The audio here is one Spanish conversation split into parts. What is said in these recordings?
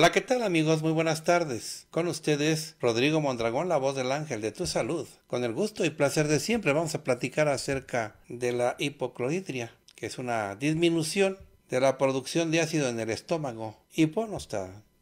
Hola, ¿qué tal amigos? Muy buenas tardes. Con ustedes, Rodrigo Mondragón, la voz del ángel de tu salud. Con el gusto y placer de siempre vamos a platicar acerca de la hipocloridria, que es una disminución de la producción de ácido en el estómago. y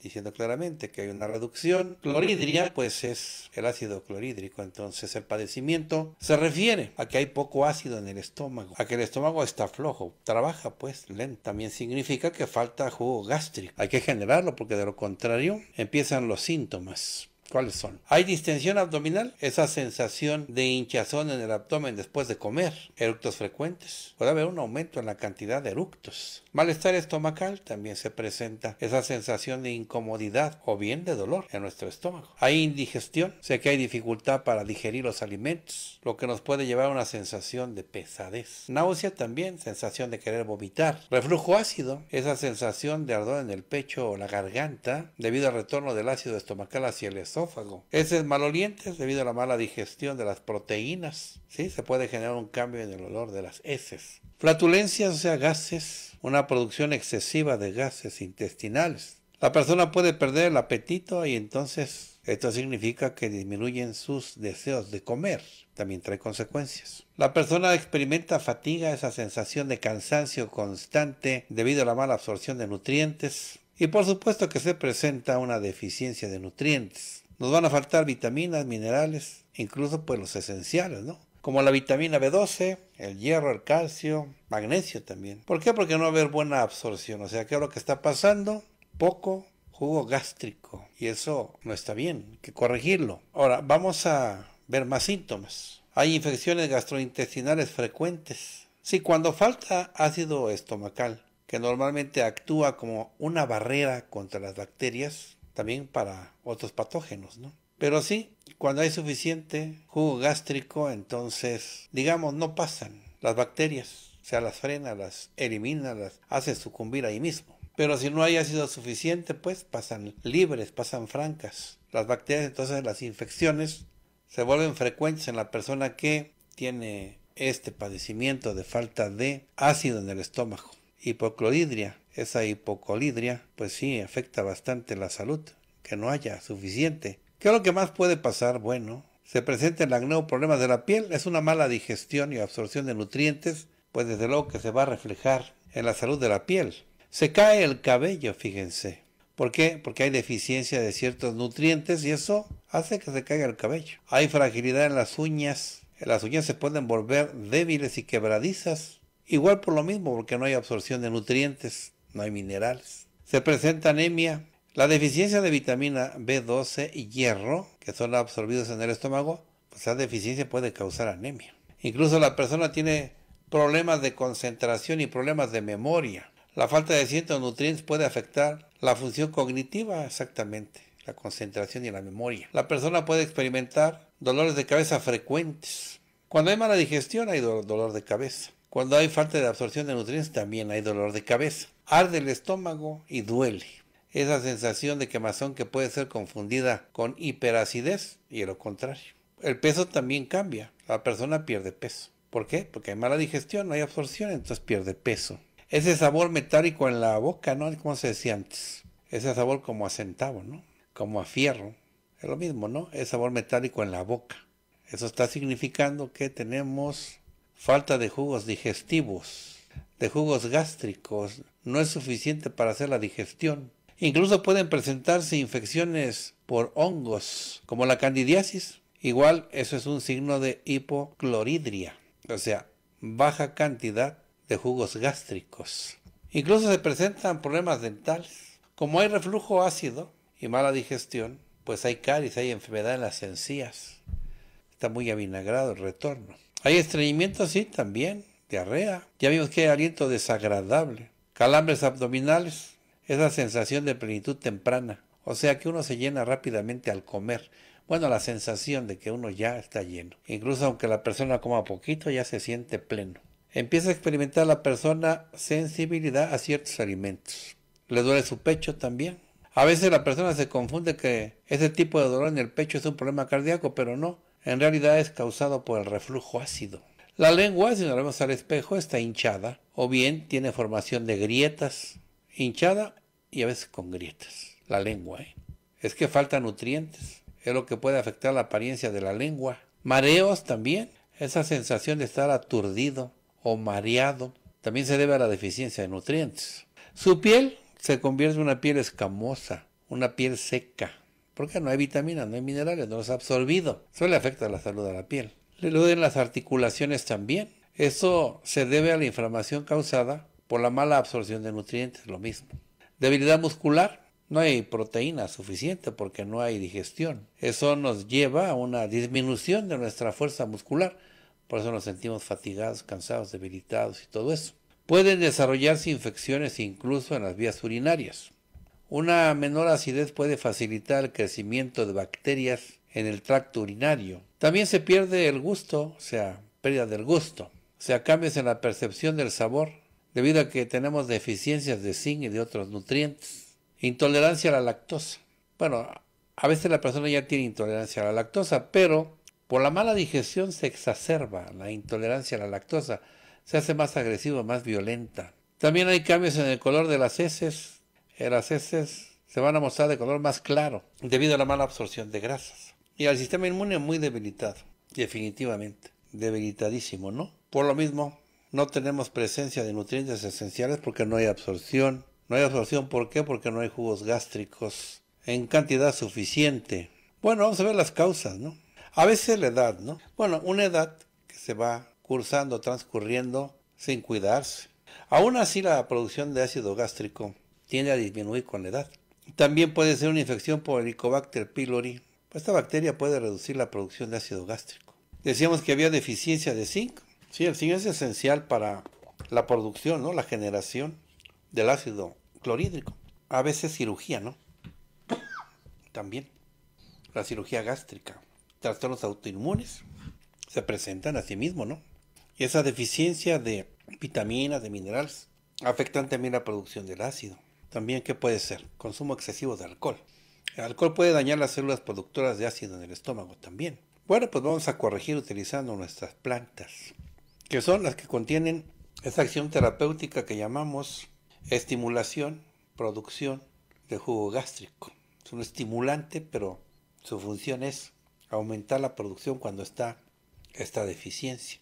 diciendo claramente que hay una reducción Clorhidría pues es el ácido clorhídrico. Entonces el padecimiento se refiere a que hay poco ácido en el estómago, a que el estómago está flojo, trabaja pues lento. También significa que falta jugo gástrico. Hay que generarlo porque de lo contrario empiezan los síntomas. ¿Cuáles son? Hay distensión abdominal, esa sensación de hinchazón en el abdomen después de comer, eructos frecuentes. Puede haber un aumento en la cantidad de eructos. Malestar estomacal también se presenta, esa sensación de incomodidad o bien de dolor en nuestro estómago. Hay indigestión, sé que hay dificultad para digerir los alimentos, lo que nos puede llevar a una sensación de pesadez. Náusea también, sensación de querer vomitar. Reflujo ácido, esa sensación de ardor en el pecho o la garganta debido al retorno del ácido estomacal hacia el estómago esófago. Heces malolientes debido a la mala digestión de las proteínas. ¿sí? Se puede generar un cambio en el olor de las heces. Flatulencias, o sea, gases, una producción excesiva de gases intestinales. La persona puede perder el apetito y entonces esto significa que disminuyen sus deseos de comer. También trae consecuencias. La persona experimenta fatiga, esa sensación de cansancio constante debido a la mala absorción de nutrientes. Y por supuesto que se presenta una deficiencia de nutrientes. Nos van a faltar vitaminas, minerales, incluso pues los esenciales, ¿no? Como la vitamina B12, el hierro, el calcio, magnesio también. ¿Por qué? Porque no va a haber buena absorción. O sea, ¿qué es lo que está pasando? Poco jugo gástrico. Y eso no está bien, hay que corregirlo. Ahora, vamos a ver más síntomas. Hay infecciones gastrointestinales frecuentes. Sí, cuando falta ácido estomacal, que normalmente actúa como una barrera contra las bacterias, también para otros patógenos, ¿no? Pero sí, cuando hay suficiente jugo gástrico, entonces, digamos, no pasan las bacterias, o sea, las frena, las elimina, las hace sucumbir ahí mismo. Pero si no hay ácido suficiente, pues pasan libres, pasan francas. Las bacterias, entonces las infecciones se vuelven frecuentes en la persona que tiene este padecimiento de falta de ácido en el estómago, hipocloridria, esa hipocolidria, pues sí, afecta bastante la salud, que no haya suficiente. ¿Qué es lo que más puede pasar? Bueno, se presenta el acné o problemas de la piel, es una mala digestión y absorción de nutrientes, pues desde luego que se va a reflejar en la salud de la piel. Se cae el cabello, fíjense. ¿Por qué? Porque hay deficiencia de ciertos nutrientes y eso hace que se caiga el cabello. Hay fragilidad en las uñas. Las uñas se pueden volver débiles y quebradizas. Igual por lo mismo, porque no hay absorción de nutrientes no hay minerales. Se presenta anemia. La deficiencia de vitamina B12 y hierro, que son absorbidos en el estómago, pues esa deficiencia puede causar anemia. Incluso la persona tiene problemas de concentración y problemas de memoria. La falta de ciertos nutrientes puede afectar la función cognitiva exactamente, la concentración y la memoria. La persona puede experimentar dolores de cabeza frecuentes. Cuando hay mala digestión hay dolor de cabeza. Cuando hay falta de absorción de nutrientes también hay dolor de cabeza. Arde el estómago y duele. Esa sensación de quemazón que puede ser confundida con hiperacidez y lo contrario. El peso también cambia. La persona pierde peso. ¿Por qué? Porque hay mala digestión, no hay absorción, entonces pierde peso. Ese sabor metálico en la boca, ¿no? Como se decía antes. Ese sabor como a centavo, ¿no? Como a fierro. Es lo mismo, ¿no? Es sabor metálico en la boca. Eso está significando que tenemos falta de jugos digestivos, de jugos gástricos, no es suficiente para hacer la digestión. Incluso pueden presentarse infecciones por hongos, como la candidiasis. Igual, eso es un signo de hipocloridria, o sea, baja cantidad de jugos gástricos. Incluso se presentan problemas dentales. Como hay reflujo ácido y mala digestión, pues hay caries, hay enfermedad en las encías. Está muy avinagrado el retorno. Hay estreñimiento, sí, también, diarrea. Ya vimos que hay aliento desagradable. Calambres abdominales, esa sensación de plenitud temprana. O sea que uno se llena rápidamente al comer. Bueno, la sensación de que uno ya está lleno. Incluso aunque la persona coma poquito, ya se siente pleno. Empieza a experimentar la persona sensibilidad a ciertos alimentos. Le duele su pecho también. A veces la persona se confunde que ese tipo de dolor en el pecho es un problema cardíaco, pero no en realidad es causado por el reflujo ácido. La lengua, si nos vemos al espejo, está hinchada o bien tiene formación de grietas, hinchada y a veces con grietas. La lengua, ¿eh? es que falta nutrientes, es lo que puede afectar la apariencia de la lengua. Mareos también, esa sensación de estar aturdido o mareado, también se debe a la deficiencia de nutrientes. Su piel se convierte en una piel escamosa, una piel seca, porque no hay vitaminas, no hay minerales, no los ha absorbido. Eso le afecta a la salud de la piel. Le eluden las articulaciones también. Eso se debe a la inflamación causada por la mala absorción de nutrientes, lo mismo. Debilidad muscular. No hay proteína suficiente porque no hay digestión. Eso nos lleva a una disminución de nuestra fuerza muscular. Por eso nos sentimos fatigados, cansados, debilitados y todo eso. Pueden desarrollarse infecciones incluso en las vías urinarias. Una menor acidez puede facilitar el crecimiento de bacterias en el tracto urinario. También se pierde el gusto, o sea, pérdida del gusto, o sea, cambios en la percepción del sabor, debido a que tenemos deficiencias de zinc y de otros nutrientes. Intolerancia a la lactosa. Bueno, a veces la persona ya tiene intolerancia a la lactosa, pero por la mala digestión se exacerba la intolerancia a la lactosa, se hace más agresiva, más violenta. También hay cambios en el color de las heces, las heces se van a mostrar de color más claro debido a la mala absorción de grasas. Y al sistema inmune muy debilitado, definitivamente, debilitadísimo, ¿no? Por lo mismo, no tenemos presencia de nutrientes esenciales porque no hay absorción. No hay absorción, ¿por qué? Porque no hay jugos gástricos en cantidad suficiente. Bueno, vamos a ver las causas, ¿no? A veces la edad, ¿no? Bueno, una edad que se va cursando, transcurriendo, sin cuidarse. Aún así, la producción de ácido gástrico tiende a disminuir con la edad. También puede ser una infección por Helicobacter pylori. Esta bacteria puede reducir la producción de ácido gástrico. Decíamos que había deficiencia de zinc. Sí, el zinc es esencial para la producción, ¿no? La generación del ácido clorhídrico. A veces cirugía, ¿no? También. La cirugía gástrica. Trastornos autoinmunes se presentan a sí mismo, ¿no? Y esa deficiencia de vitaminas, de minerales, afectan también la producción del ácido. También, ¿qué puede ser? Consumo excesivo de alcohol. El alcohol puede dañar las células productoras de ácido en el estómago también. Bueno, pues vamos a corregir utilizando nuestras plantas, que son las que contienen esa acción terapéutica que llamamos estimulación, producción de jugo gástrico. Es un estimulante, pero su función es aumentar la producción cuando está esta deficiencia.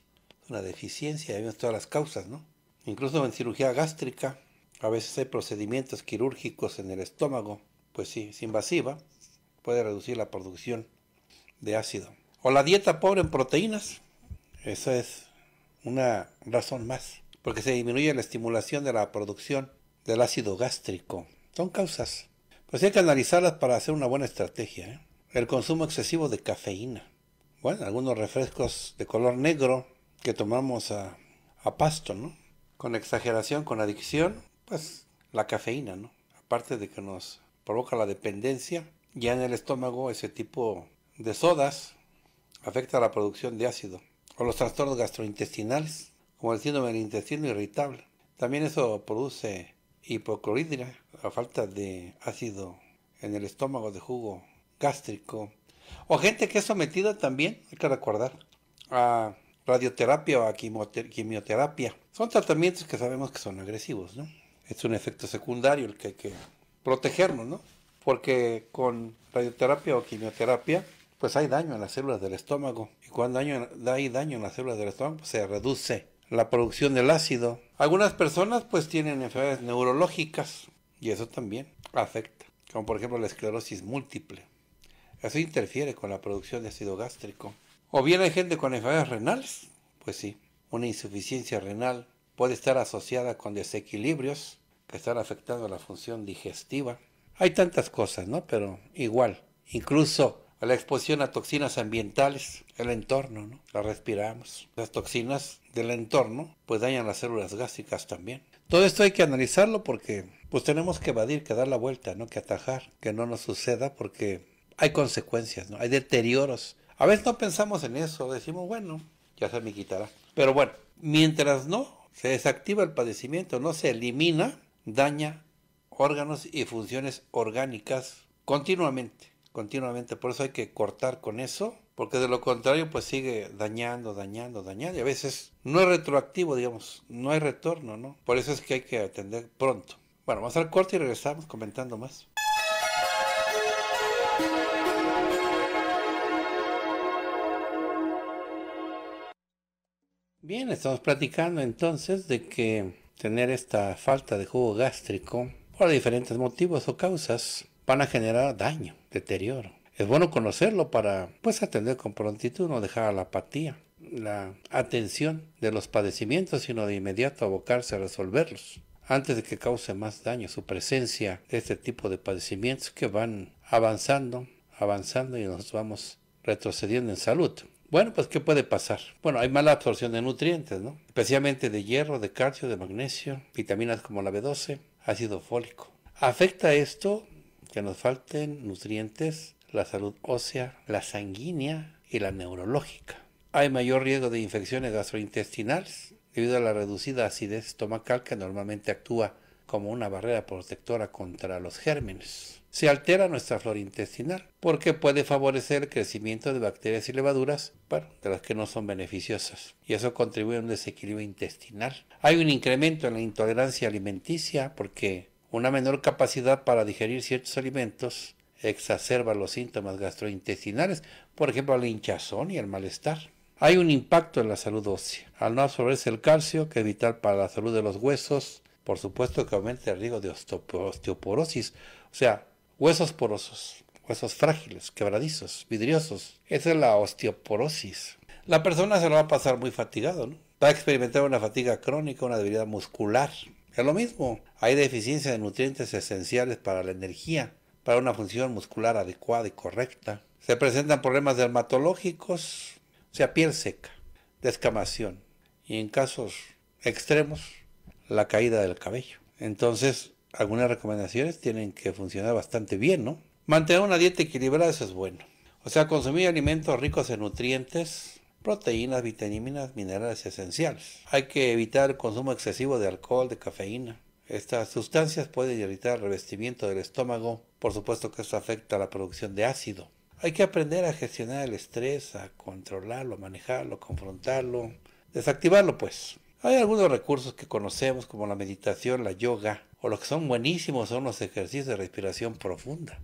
Una deficiencia, ya vemos todas las causas, ¿no? Incluso en cirugía gástrica a veces hay procedimientos quirúrgicos en el estómago, pues sí, es invasiva, puede reducir la producción de ácido. O la dieta pobre en proteínas, esa es una razón más, porque se disminuye la estimulación de la producción del ácido gástrico. Son causas. Pues hay que analizarlas para hacer una buena estrategia. ¿eh? El consumo excesivo de cafeína. Bueno, algunos refrescos de color negro que tomamos a, a pasto, ¿no? Con exageración, con adicción, pues la cafeína, ¿no? Aparte de que nos provoca la dependencia, ya en el estómago ese tipo de sodas afecta la producción de ácido o los trastornos gastrointestinales, como el síndrome del intestino irritable. También eso produce hipocloridria, la falta de ácido en el estómago de jugo gástrico. O gente que es sometida también, hay que recordar, a radioterapia o a quimioterapia. Son tratamientos que sabemos que son agresivos, ¿no? es un efecto secundario el que hay que protegernos, ¿no? Porque con radioterapia o quimioterapia, pues hay daño en las células del estómago. Y cuando hay daño en las células del estómago, pues se reduce la producción del ácido. Algunas personas pues tienen enfermedades neurológicas y eso también afecta, como por ejemplo la esclerosis múltiple. Eso interfiere con la producción de ácido gástrico. O bien hay gente con enfermedades renales, pues sí, una insuficiencia renal, puede estar asociada con desequilibrios que están afectando la función digestiva. Hay tantas cosas, ¿no? Pero igual, incluso la exposición a toxinas ambientales, el entorno, ¿no? La respiramos. Las toxinas del entorno pues dañan las células gástricas también. Todo esto hay que analizarlo porque pues tenemos que evadir, que dar la vuelta, ¿no? Que atajar, que no nos suceda porque hay consecuencias, ¿no? Hay deterioros. A veces no pensamos en eso, decimos, bueno, ya se me quitará. Pero bueno, mientras no se desactiva el padecimiento, no se elimina, daña órganos y funciones orgánicas continuamente, continuamente. Por eso hay que cortar con eso, porque de lo contrario pues sigue dañando, dañando, dañando. Y a veces no es retroactivo, digamos, no hay retorno, ¿no? Por eso es que hay que atender pronto. Bueno, vamos al corte y regresamos comentando más. Bien, estamos platicando entonces de que tener esta falta de jugo gástrico por diferentes motivos o causas van a generar daño, deterioro. Es bueno conocerlo para pues atender con prontitud, no dejar la apatía, la atención de los padecimientos, sino de inmediato abocarse a resolverlos antes de que cause más daño su presencia de este tipo de padecimientos que van avanzando, avanzando y nos vamos retrocediendo en salud. Bueno, pues ¿qué puede pasar? Bueno, hay mala absorción de nutrientes, ¿no? Especialmente de hierro, de calcio, de magnesio, vitaminas como la B12, ácido fólico. ¿Afecta esto que nos falten nutrientes, la salud ósea, la sanguínea y la neurológica? Hay mayor riesgo de infecciones gastrointestinales debido a la reducida acidez estomacal que normalmente actúa como una barrera protectora contra los gérmenes. Se altera nuestra flora intestinal porque puede favorecer el crecimiento de bacterias y levaduras, de las que no son beneficiosas, y eso contribuye a un desequilibrio intestinal. Hay un incremento en la intolerancia alimenticia porque una menor capacidad para digerir ciertos alimentos exacerba los síntomas gastrointestinales, por ejemplo, la hinchazón y el malestar. Hay un impacto en la salud ósea. Al no absorberse el calcio, que es vital para la salud de los huesos, por supuesto que aumenta el riesgo de osteoporosis, o sea, huesos porosos, huesos frágiles, quebradizos, vidriosos. Esa es la osteoporosis. La persona se lo va a pasar muy fatigado, Va a experimentar una fatiga crónica, una debilidad muscular. Es lo mismo, hay deficiencia de nutrientes esenciales para la energía, para una función muscular adecuada y correcta. Se presentan problemas dermatológicos, o sea, piel seca, descamación. Y en casos extremos, la caída del cabello. Entonces, algunas recomendaciones tienen que funcionar bastante bien, ¿no? Mantener una dieta equilibrada, eso es bueno. O sea, consumir alimentos ricos en nutrientes, proteínas, vitaminas, minerales esenciales. Hay que evitar el consumo excesivo de alcohol, de cafeína. Estas sustancias pueden irritar el revestimiento del estómago, por supuesto que esto afecta a la producción de ácido. Hay que aprender a gestionar el estrés, a controlarlo, manejarlo, confrontarlo, desactivarlo pues. Hay algunos recursos que conocemos como la meditación, la yoga, o lo que son buenísimos son los ejercicios de respiración profunda.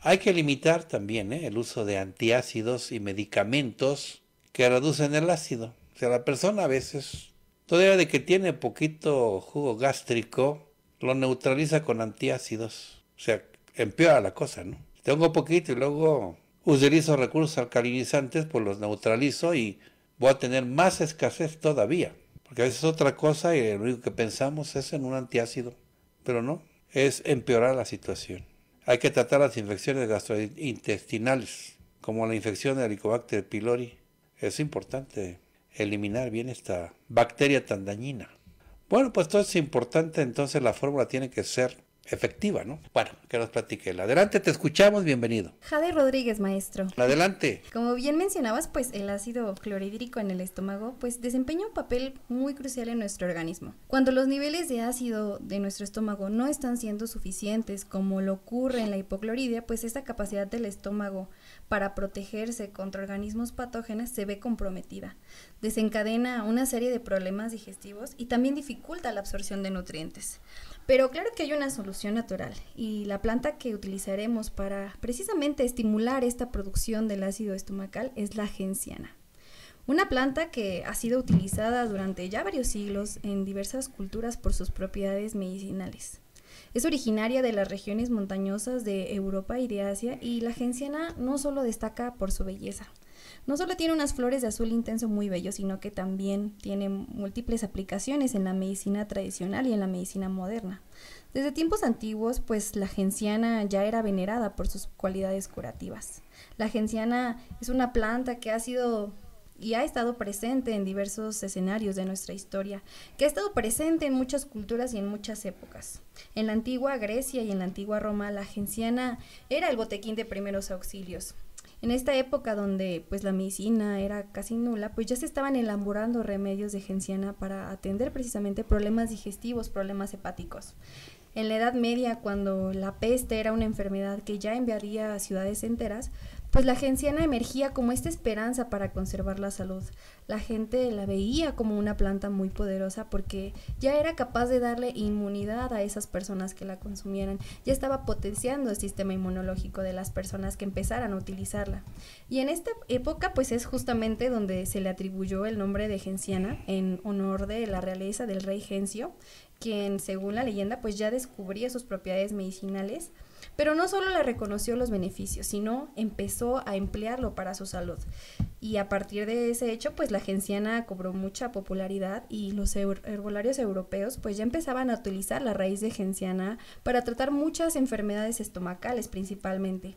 Hay que limitar también ¿eh? el uso de antiácidos y medicamentos que reducen el ácido. O sea, la persona a veces, todavía de que tiene poquito jugo gástrico, lo neutraliza con antiácidos. O sea, empeora la cosa, ¿no? Tengo poquito y luego utilizo recursos alcalinizantes, pues los neutralizo y voy a tener más escasez todavía. Porque a veces otra cosa y lo único que pensamos es en un antiácido, pero no, es empeorar la situación. Hay que tratar las infecciones gastrointestinales, como la infección de Helicobacter pylori. Es importante eliminar bien esta bacteria tan dañina. Bueno, pues todo es importante, entonces la fórmula tiene que ser efectiva, ¿no? Bueno, que nos platique. Adelante, te escuchamos, bienvenido. Jade Rodríguez, maestro. Adelante. Como bien mencionabas, pues el ácido clorhídrico en el estómago pues desempeña un papel muy crucial en nuestro organismo. Cuando los niveles de ácido de nuestro estómago no están siendo suficientes, como lo ocurre en la hipocloridia, pues esta capacidad del estómago para protegerse contra organismos patógenos se ve comprometida. Desencadena una serie de problemas digestivos y también dificulta la absorción de nutrientes. Pero claro que hay una solución natural y la planta que utilizaremos para precisamente estimular esta producción del ácido estomacal es la genciana. Una planta que ha sido utilizada durante ya varios siglos en diversas culturas por sus propiedades medicinales. Es originaria de las regiones montañosas de Europa y de Asia y la genciana no solo destaca por su belleza, no solo tiene unas flores de azul intenso muy bello, sino que también tiene múltiples aplicaciones en la medicina tradicional y en la medicina moderna. Desde tiempos antiguos, pues la genciana ya era venerada por sus cualidades curativas. La genciana es una planta que ha sido y ha estado presente en diversos escenarios de nuestra historia, que ha estado presente en muchas culturas y en muchas épocas. En la antigua Grecia y en la antigua Roma, la genciana era el botequín de primeros auxilios. En esta época donde pues la medicina era casi nula, pues ya se estaban elaborando remedios de genciana para atender precisamente problemas digestivos, problemas hepáticos. En la Edad Media, cuando la peste era una enfermedad que ya enviaría a ciudades enteras, pues la genciana emergía como esta esperanza para conservar la salud. La gente la veía como una planta muy poderosa porque ya era capaz de darle inmunidad a esas personas que la consumieran, ya estaba potenciando el sistema inmunológico de las personas que empezaran a utilizarla. Y en esta época pues es justamente donde se le atribuyó el nombre de genciana en honor de la realeza del rey Gencio, quien según la leyenda pues ya descubría sus propiedades medicinales pero no solo le reconoció los beneficios, sino empezó a emplearlo para su salud. Y a partir de ese hecho, pues la genciana cobró mucha popularidad y los herbolarios europeos pues ya empezaban a utilizar la raíz de genciana para tratar muchas enfermedades estomacales principalmente.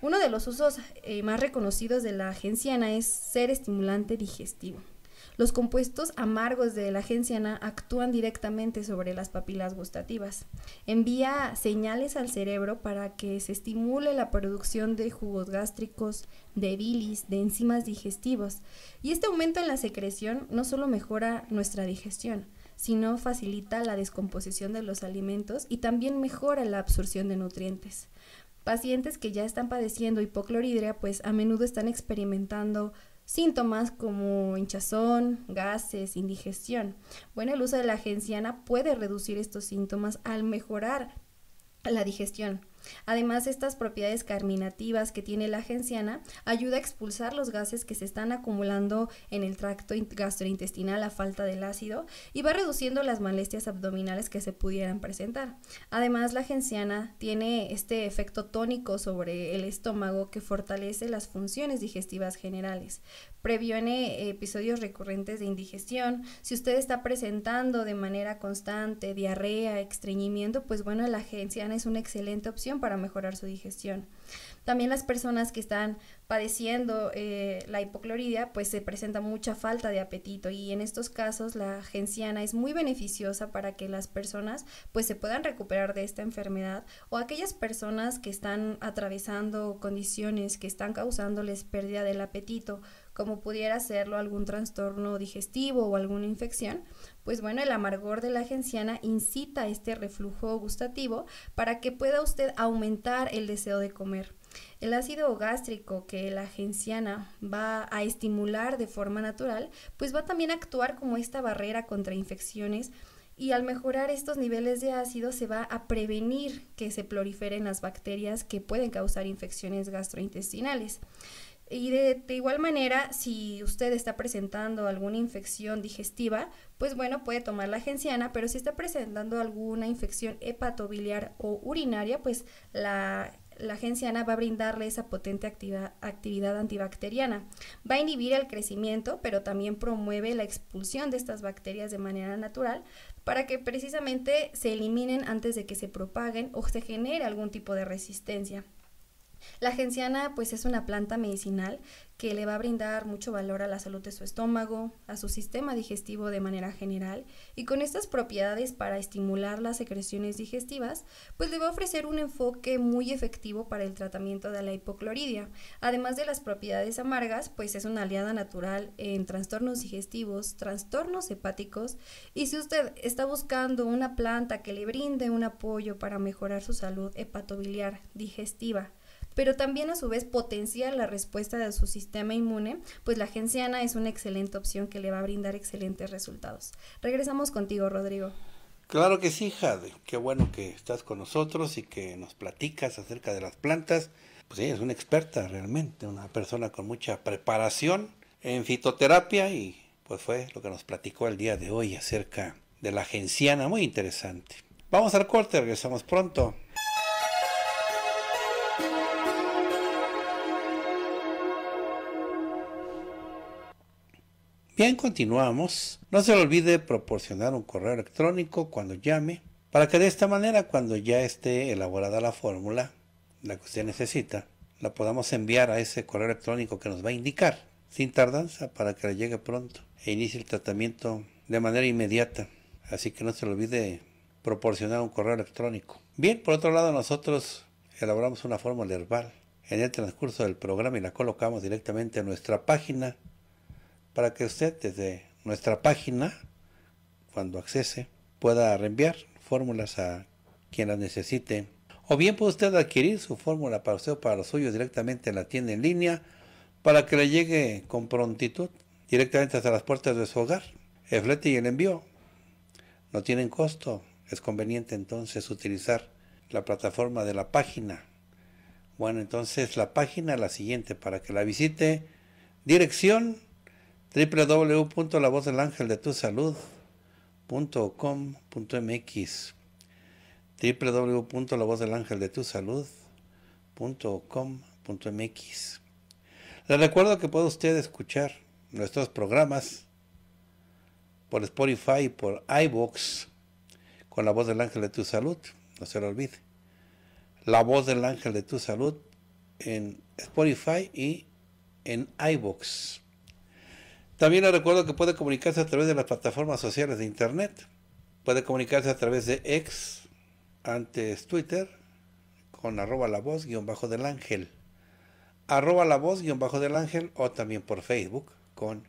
Uno de los usos eh, más reconocidos de la genciana es ser estimulante digestivo. Los compuestos amargos de la genciana actúan directamente sobre las papilas gustativas. Envía señales al cerebro para que se estimule la producción de jugos gástricos, de bilis, de enzimas digestivas. Y este aumento en la secreción no solo mejora nuestra digestión, sino facilita la descomposición de los alimentos y también mejora la absorción de nutrientes. Pacientes que ya están padeciendo hipocloridria, pues a menudo están experimentando síntomas como hinchazón, gases, indigestión. Bueno, el uso de la genciana puede reducir estos síntomas al mejorar la digestión. Además, estas propiedades carminativas que tiene la genciana ayuda a expulsar los gases que se están acumulando en el tracto gastrointestinal a falta del ácido y va reduciendo las molestias abdominales que se pudieran presentar. Además, la genciana tiene este efecto tónico sobre el estómago que fortalece las funciones digestivas generales, previene eh, episodios recurrentes de indigestión. Si usted está presentando de manera constante diarrea, estreñimiento, pues bueno, la genciana es una excelente opción para mejorar su digestión. También las personas que están padeciendo eh, la hipocloridia, pues se presenta mucha falta de apetito y en estos casos la genciana es muy beneficiosa para que las personas pues se puedan recuperar de esta enfermedad o aquellas personas que están atravesando condiciones que están causándoles pérdida del apetito como pudiera serlo algún trastorno digestivo o alguna infección, pues bueno, el amargor de la genciana incita este reflujo gustativo para que pueda usted aumentar el deseo de comer. El ácido gástrico que la genciana va a estimular de forma natural, pues va también a actuar como esta barrera contra infecciones y al mejorar estos niveles de ácido se va a prevenir que se proliferen las bacterias que pueden causar infecciones gastrointestinales. Y de, igual manera, si usted está presentando alguna infección digestiva, pues bueno, puede tomar la genciana, pero si está presentando alguna infección hepatobiliar o urinaria, pues la, la genciana va a brindarle esa potente actividad antibacteriana. Va a inhibir el crecimiento, pero también promueve la expulsión de estas bacterias de manera natural para que precisamente se eliminen antes de que se propaguen o se genere algún tipo de resistencia. La genciana pues es una planta medicinal que le va a brindar mucho valor a la salud de su estómago, a su sistema digestivo de manera general y con estas propiedades para estimular las secreciones digestivas, pues le va a ofrecer un enfoque muy efectivo para el tratamiento de la hipocloridia. Además de las propiedades amargas, pues es una aliada natural en trastornos digestivos, trastornos hepáticos y si usted está buscando una planta que le brinde un apoyo para mejorar su salud hepatobiliar digestiva, pero también a su vez potenciar la respuesta de su sistema inmune, pues la genciana es una excelente opción que le va a brindar excelentes resultados. Regresamos contigo, Rodrigo. Claro que sí, Jade. Qué bueno que estás con nosotros y que nos platicas acerca de las plantas. Pues ella es una experta realmente, una persona con mucha preparación en fitoterapia y pues fue lo que nos platicó el día de hoy acerca de la genciana. Muy interesante. Vamos al corte, regresamos pronto. Bien, continuamos. No se le olvide proporcionar un correo electrónico cuando llame, para que de esta manera, cuando ya esté elaborada la fórmula, la que usted necesita, la podamos enviar a ese correo electrónico que nos va a indicar, sin tardanza, para que le llegue pronto e inicie el tratamiento de manera inmediata. Así que no se le olvide proporcionar un correo electrónico. Bien, por otro lado, nosotros elaboramos una fórmula herbal en el transcurso del programa y la colocamos directamente en nuestra página para que usted desde nuestra página, cuando accese, pueda reenviar fórmulas a quien las necesite. O bien puede usted adquirir su fórmula para usted o para los suyos directamente en la tienda en línea para que le llegue con prontitud directamente hasta las puertas de su hogar. El flete y el envío no tienen costo. Es conveniente entonces utilizar la plataforma de la página. Bueno, entonces la página la siguiente para que la visite. Dirección www.lavozdelangeldetusalud.com.mx www.lavozdelangeldetusalud.com.mx Les recuerdo que puede usted escuchar nuestros programas por Spotify y por iVoox con la voz del ángel de tu salud, no se lo olvide. La voz del ángel de tu salud en Spotify y en iVoox. También le recuerdo que puede comunicarse a través de las plataformas sociales de Internet. Puede comunicarse a través de X, antes Twitter, con arroba la voz guión bajo del ángel. Arroba la voz guión bajo del ángel o también por Facebook con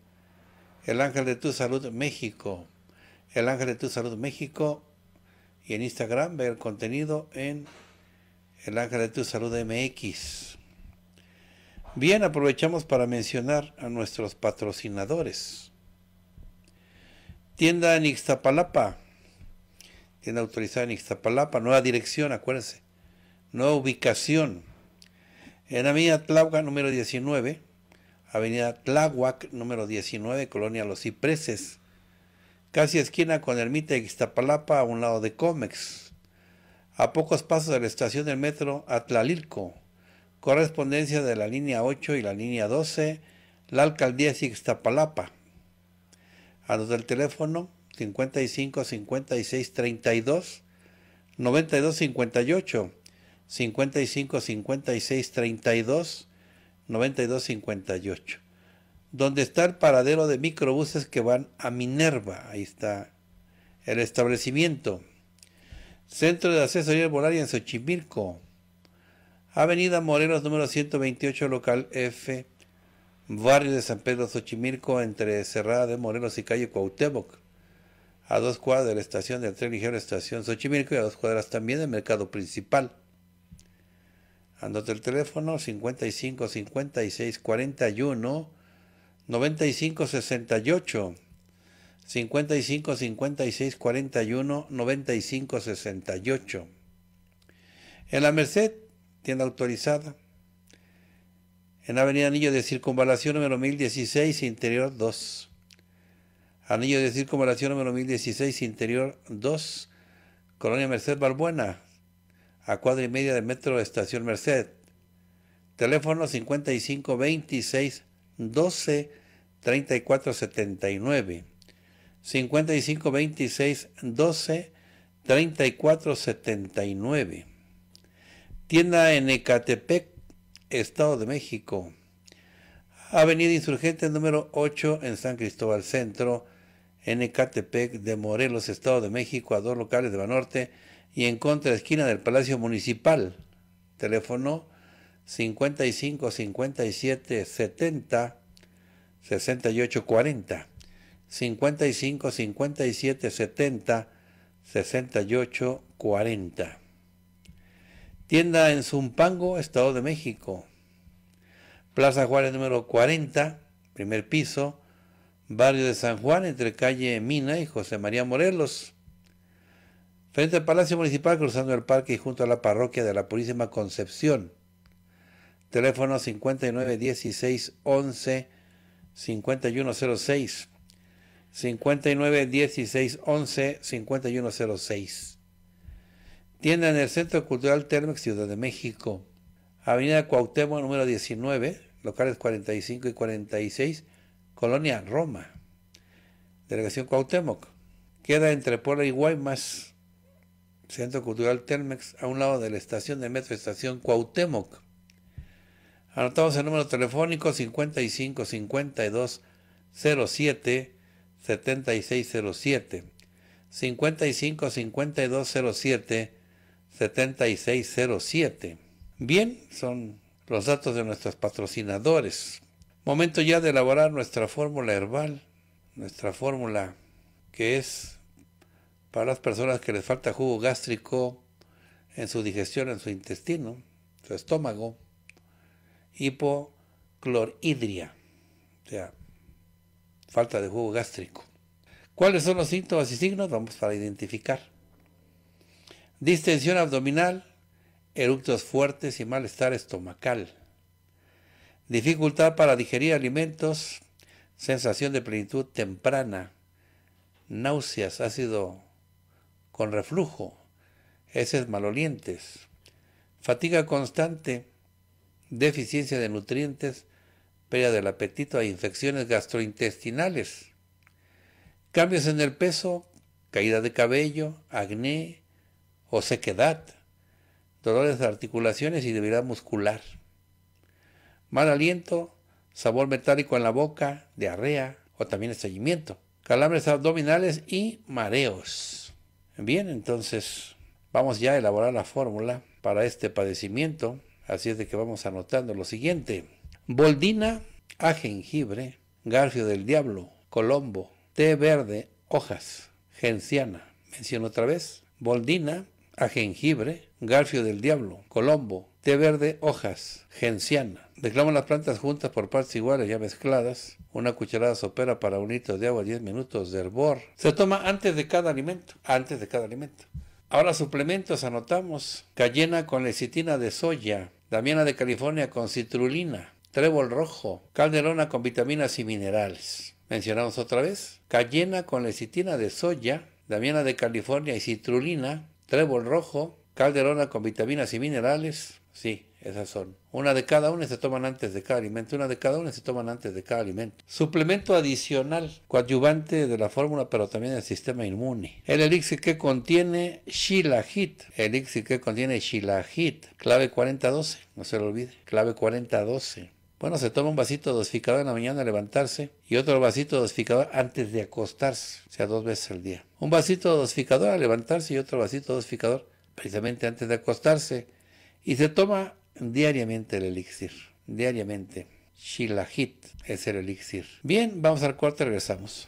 el ángel de tu salud México. El ángel de tu salud México. Y en Instagram ver contenido en el ángel de tu salud MX. Bien, aprovechamos para mencionar a nuestros patrocinadores. Tienda en Ixtapalapa. Tienda autorizada en Ixtapalapa. Nueva dirección, acuérdense. Nueva ubicación. En Avenida Tláhuac, número 19. Avenida Tláhuac, número 19, Colonia Los Cipreses. Casi esquina con Ermita Ixtapalapa, a un lado de Comex. A pocos pasos de la estación del metro Atlalilco correspondencia de la línea 8 y la línea 12, la alcaldía Sixtapalapa. A los del teléfono 55 56 32 92 58 55 56 32 92 58 donde está el paradero de microbuses que van a Minerva. Ahí está el establecimiento. Centro de Asesoría Volaria en Xochimilco. Avenida Morelos número 128, local F, barrio de San Pedro Xochimilco, entre Cerrada de Morelos y calle Cuauhtémoc, a dos cuadras de la estación del tren ligero Estación Xochimilco y a dos cuadras también del mercado principal. Anota el teléfono 55 56 41 95 68 55 56 41 95 68. En la Merced tienda autorizada. En Avenida Anillo de Circunvalación número 1016, interior 2. Anillo de Circunvalación número 1016, interior 2. Colonia Merced Balbuena, a cuadra y media de metro de Estación Merced. Teléfono 5526 12 3479. 5526 12 3479. Tienda en Ecatepec, Estado de México. Avenida Insurgente número 8 en San Cristóbal Centro, en Ecatepec de Morelos, Estado de México, a dos locales de Banorte y en contra esquina del Palacio Municipal. Teléfono 55 57 70 68 40. 55 57 70 68 40. Tienda en Zumpango, Estado de México. Plaza Juárez número 40, primer piso, barrio de San Juan, entre calle Mina y José María Morelos. Frente al Palacio Municipal, cruzando el parque y junto a la parroquia de la Purísima Concepción. Teléfono 5916 11 5106. 5916 11 5106. Tienda en el Centro Cultural Telmex Ciudad de México. Avenida Cuauhtémoc número 19, locales 45 y 46, Colonia Roma. Delegación Cuauhtémoc. Queda entre Puebla y Guaymas. Centro Cultural Telmex, a un lado de la estación de metro Estación Cuauhtémoc. Anotamos el número telefónico 55 52 07 7607. 55 52 07 7607. Bien, son los datos de nuestros patrocinadores. Momento ya de elaborar nuestra fórmula herbal, nuestra fórmula que es para las personas que les falta jugo gástrico en su digestión, en su intestino, su estómago, hipoclorhidria, o sea, falta de jugo gástrico. ¿Cuáles son los síntomas y signos? Vamos para identificar. Distensión abdominal, eructos fuertes y malestar estomacal. Dificultad para digerir alimentos, sensación de plenitud temprana, náuseas, ácido con reflujo, heces malolientes, fatiga constante, deficiencia de nutrientes, pérdida del apetito e infecciones gastrointestinales, cambios en el peso, caída de cabello, acné, o sequedad, dolores de articulaciones y debilidad muscular. Mal aliento, sabor metálico en la boca, diarrea o también estallimiento, calambres abdominales y mareos. Bien, entonces vamos ya a elaborar la fórmula para este padecimiento, así es de que vamos anotando lo siguiente. Boldina a jengibre, garfio del diablo, colombo, té verde, hojas, genciana. Menciono otra vez. Boldina a jengibre, garfio del diablo, colombo, té verde, hojas, genciana. Declamos las plantas juntas por partes iguales ya mezcladas. Una cucharada sopera para un litro de agua, 10 minutos de hervor. Se toma antes de cada alimento. Antes de cada alimento. Ahora suplementos anotamos. Cayena con lecitina de soya. Damiana de California con citrulina. Trébol rojo. Calderona con vitaminas y minerales. Mencionamos otra vez. Cayena con lecitina de soya. Damiana de California y citrulina trébol rojo, calderona con vitaminas y minerales. Sí, esas son. Una de cada una se toman antes de cada alimento, una de cada una se toman antes de cada alimento. Suplemento adicional, coadyuvante de la fórmula, pero también del sistema inmune. El elixir que contiene shilajit, elixir que contiene shilajit, clave 4012, no se lo olvide, clave 4012. Bueno, se toma un vasito dosificador en la mañana al levantarse y otro vasito de dosificador antes de acostarse, o sea, dos veces al día. Un vasito de dosificador al levantarse y otro vasito de dosificador precisamente antes de acostarse. Y se toma diariamente el elixir, diariamente. Shilajit es el elixir. Bien, vamos al y regresamos.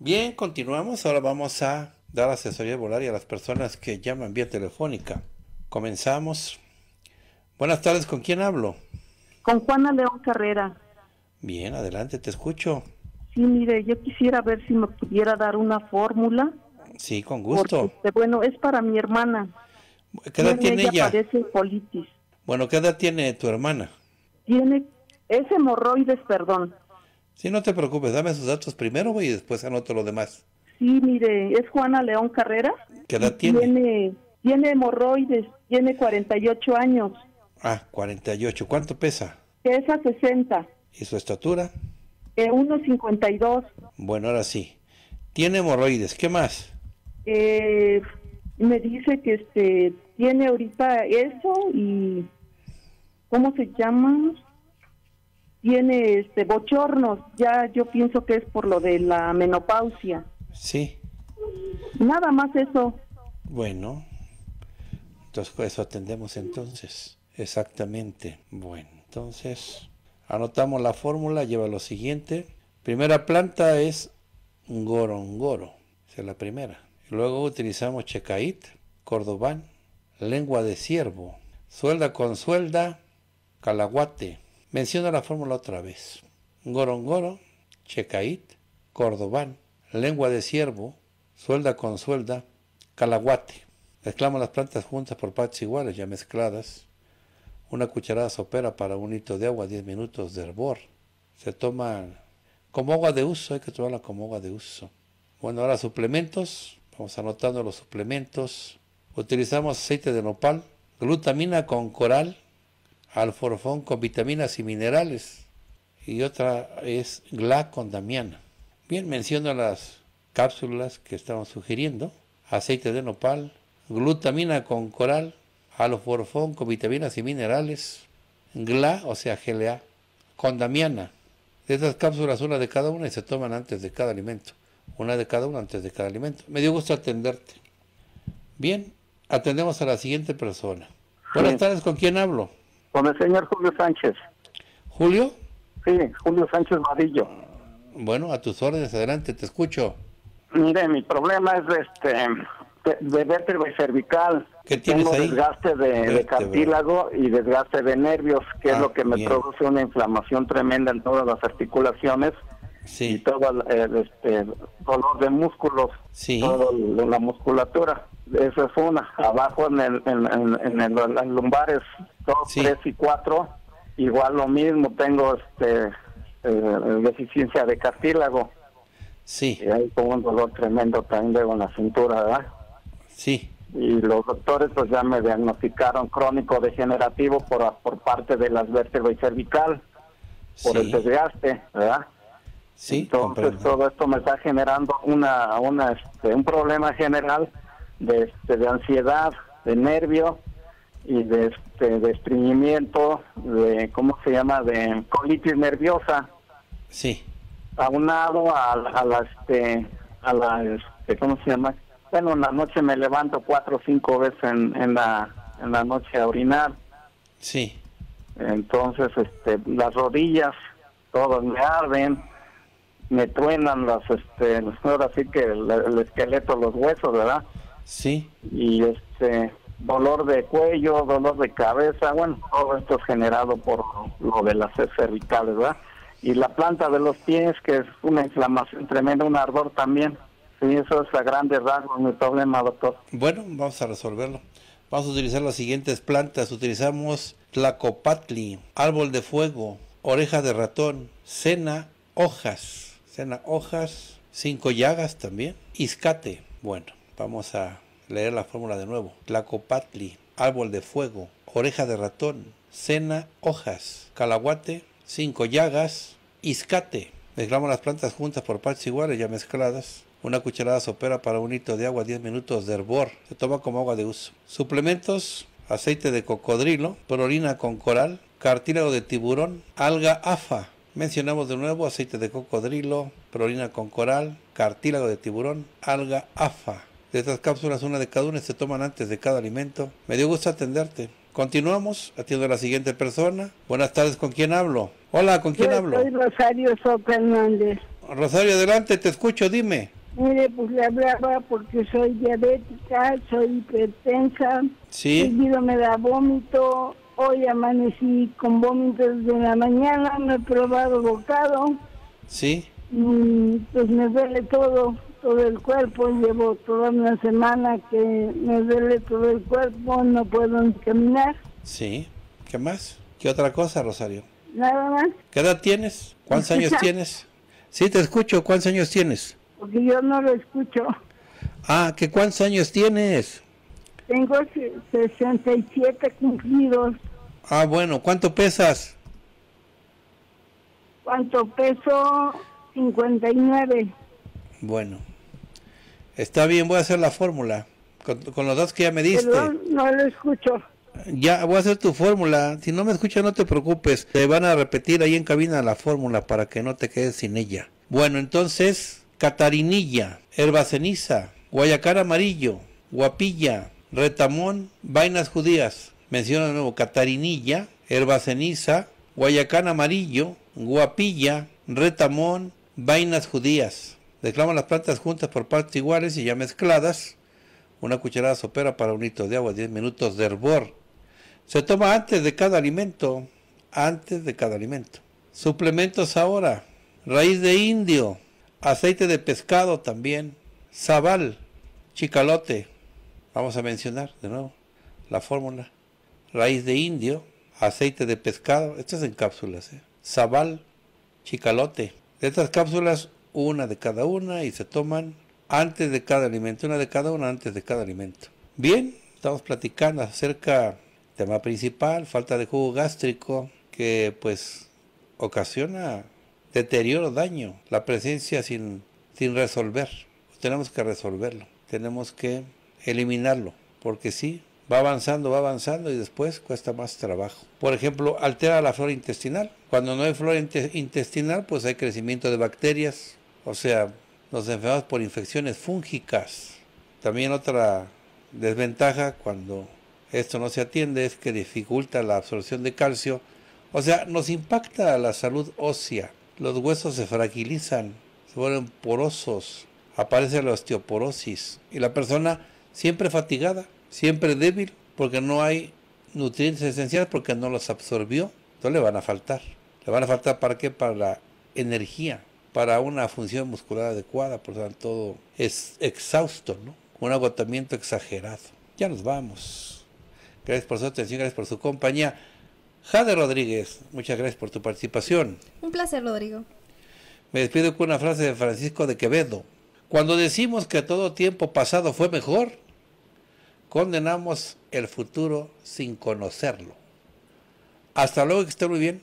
Bien, continuamos. Ahora vamos a dar asesoría volaria a las personas que llaman vía telefónica. Comenzamos. Buenas tardes, ¿con quién hablo? Con Juana León Carrera. Bien, adelante, te escucho. Sí, mire, yo quisiera ver si me pudiera dar una fórmula. Sí, con gusto. Este, bueno, es para mi hermana. ¿Qué edad tiene ella? Padece colitis. Bueno, ¿qué edad tiene tu hermana? Tiene, es hemorroides, perdón. Sí, no te preocupes, dame sus datos primero y después anoto lo demás. Sí, mire, es Juana León Carrera. ¿Qué edad tiene? Tiene, hemorroides, tiene 48 años. Ah, 48. ¿Cuánto pesa? Pesa 60. ¿Y su estatura? 1,52. Eh, bueno, ahora sí. Tiene hemorroides, ¿qué más? Eh, me dice que este tiene ahorita eso y ¿cómo se llama? Tiene este bochornos, ya yo pienso que es por lo de la menopausia. Sí. Nada más eso. Bueno, entonces eso atendemos entonces. Exactamente. Bueno, entonces anotamos la fórmula, lleva lo siguiente. Primera planta es gorongoro, esa es la primera. Luego utilizamos checait, cordobán, lengua de ciervo, suelda con suelda, calaguate. Menciona la fórmula otra vez. Gorongoro, checait, cordobán, lengua de ciervo, suelda con suelda, calaguate. Mezclamos las plantas juntas por partes iguales, ya mezcladas. Una cucharada sopera para un hito de agua, 10 minutos de hervor. Se toma como agua de uso, hay que tomarla como agua de uso. Bueno, ahora suplementos. Vamos anotando los suplementos. Utilizamos aceite de nopal, glutamina con coral, alforfón con vitaminas y minerales. Y otra es gla con damiana. Bien, menciono las cápsulas que estamos sugiriendo. Aceite de nopal, glutamina con coral, aloforfón con vitaminas y minerales, GLA, o sea GLA, con damiana. De estas cápsulas, una de cada una y se toman antes de cada alimento. Una de cada una antes de cada alimento. Me dio gusto atenderte. Bien, atendemos a la siguiente persona. Buenas tardes, ¿con quién hablo? Con el señor Julio Sánchez. ¿Julio? Sí, Julio Sánchez Marillo. Bueno, a tus órdenes, adelante, te escucho. Mire, mi problema es este de, vértebra y cervical. ¿Qué tienes desgaste de, cartílago y desgaste de nervios, que es ah, lo que me produce una inflamación tremenda en todas las articulaciones. Y todo el este, dolor de músculos, toda la musculatura. Eso es una. Abajo en, el, en, lumbares, dos, tres y cuatro, igual lo mismo. Tengo este eh, deficiencia de cartílago. Sí. Y hay como un dolor tremendo también luego en la cintura, ¿verdad? Sí. Y los doctores pues ya me diagnosticaron crónico degenerativo por, por parte de las vértebras y cervical, por el desgaste, ¿verdad? Sí, Entonces todo esto me está generando una, una este, un problema general de, este, de ansiedad, de nervio y de, este, de estreñimiento, de, ¿cómo se llama?, de colitis nerviosa. Sí. Aunado a, a la, este, a este, ¿cómo se llama? Bueno, en la noche me levanto cuatro o cinco veces en, en, la, en la noche a orinar. Sí. Entonces, este, las rodillas, todas me arden, me truenan las, este, ahora sí que el, esqueleto, los huesos, ¿verdad? Sí. Y este, dolor de cuello, dolor de cabeza, bueno, todo esto es generado por lo de las cervicales, ¿verdad? y la planta de los pies, que es una inflamación tremenda, un ardor también. Sí, eso es a grandes rasgos mi problema, doctor. Bueno, vamos a resolverlo. Vamos a utilizar las siguientes plantas. Utilizamos tlacopatli, árbol de fuego, oreja de ratón, cena, hojas, cena, hojas, cinco llagas también, iscate. Bueno, vamos a leer la fórmula de nuevo. Tlacopatli, árbol de fuego, oreja de ratón, cena, hojas, calaguate, 5 llagas, iscate. Mezclamos las plantas juntas por partes iguales ya mezcladas. Una cucharada sopera para un hito de agua, 10 minutos de hervor. Se toma como agua de uso. Suplementos, aceite de cocodrilo, prolina con coral, cartílago de tiburón, alga afa. Mencionamos de nuevo aceite de cocodrilo, prolina con coral, cartílago de tiburón, alga afa. De estas cápsulas, una de cada una se toman antes de cada alimento. Me dio gusto atenderte. Continuamos, atiendo a la siguiente persona. Buenas tardes, ¿con quién hablo? Hola, ¿con quién hablo? Soy Rosario Soca Hernández. Rosario, adelante, te escucho, dime. Mire, pues le hablaba porque soy diabética, soy hipertensa. Sí. Seguido me da vómito. Hoy amanecí con vómitos de la mañana, me he probado bocado. Sí. Mm, pues me duele todo del cuerpo, llevo toda una semana que me duele todo el cuerpo, no puedo caminar. Sí, ¿qué más? ¿Qué otra cosa, Rosario? Nada más. ¿Qué edad tienes? ¿Cuántos años tienes? Sí, te escucho, ¿cuántos años tienes? Porque yo no lo escucho. Ah, ¿qué cuántos años tienes? Tengo 67 cumplidos. Ah, bueno, ¿cuánto pesas? ¿Cuánto peso? 59. Bueno, Está bien, voy a hacer la fórmula. Con, los dos que ya me diste. no lo escucho. Ya, voy a hacer tu fórmula. Si no me escuchas, no te preocupes. Te van a repetir ahí en cabina la fórmula para que no te quedes sin ella. Bueno, entonces, catarinilla, herba ceniza, guayacar amarillo, guapilla, retamón, vainas judías. Menciona de nuevo, catarinilla, herba ceniza, guayacán amarillo, guapilla, retamón, vainas judías. Reclaman las plantas juntas por partes iguales y ya mezcladas. Una cucharada sopera para un litro de agua, 10 minutos de hervor. Se toma antes de cada alimento. Antes de cada alimento. Suplementos ahora. Raíz de indio. Aceite de pescado también. Zabal. Chicalote. Vamos a mencionar de nuevo la fórmula. Raíz de indio. Aceite de pescado. Esto es en cápsulas. ¿eh? Zabal. Chicalote. De estas cápsulas una de cada una y se toman antes de cada alimento, una de cada una antes de cada alimento. Bien, estamos platicando acerca tema principal, falta de jugo gástrico, que pues ocasiona deterioro, daño, la presencia sin, sin resolver. tenemos que resolverlo, tenemos que eliminarlo, porque sí, va avanzando, va avanzando y después cuesta más trabajo. Por ejemplo, altera la flora intestinal. Cuando no hay flora intestinal, pues hay crecimiento de bacterias, o sea, nos enfermamos por infecciones fúngicas. También otra desventaja cuando esto no se atiende es que dificulta la absorción de calcio. O sea, nos impacta la salud ósea. Los huesos se fragilizan, se vuelven porosos, aparece la osteoporosis y la persona siempre fatigada, siempre débil, porque no hay nutrientes esenciales porque no los absorbió. Entonces le van a faltar. ¿Le van a faltar para qué? Para la energía para una función muscular adecuada, por lo tanto todo es exhausto, ¿no? un agotamiento exagerado. Ya nos vamos. Gracias por su atención, gracias por su compañía. Jade Rodríguez, muchas gracias por tu participación. Un placer, Rodrigo. Me despido con una frase de Francisco de Quevedo. Cuando decimos que todo tiempo pasado fue mejor, condenamos el futuro sin conocerlo. Hasta luego, que esté muy bien.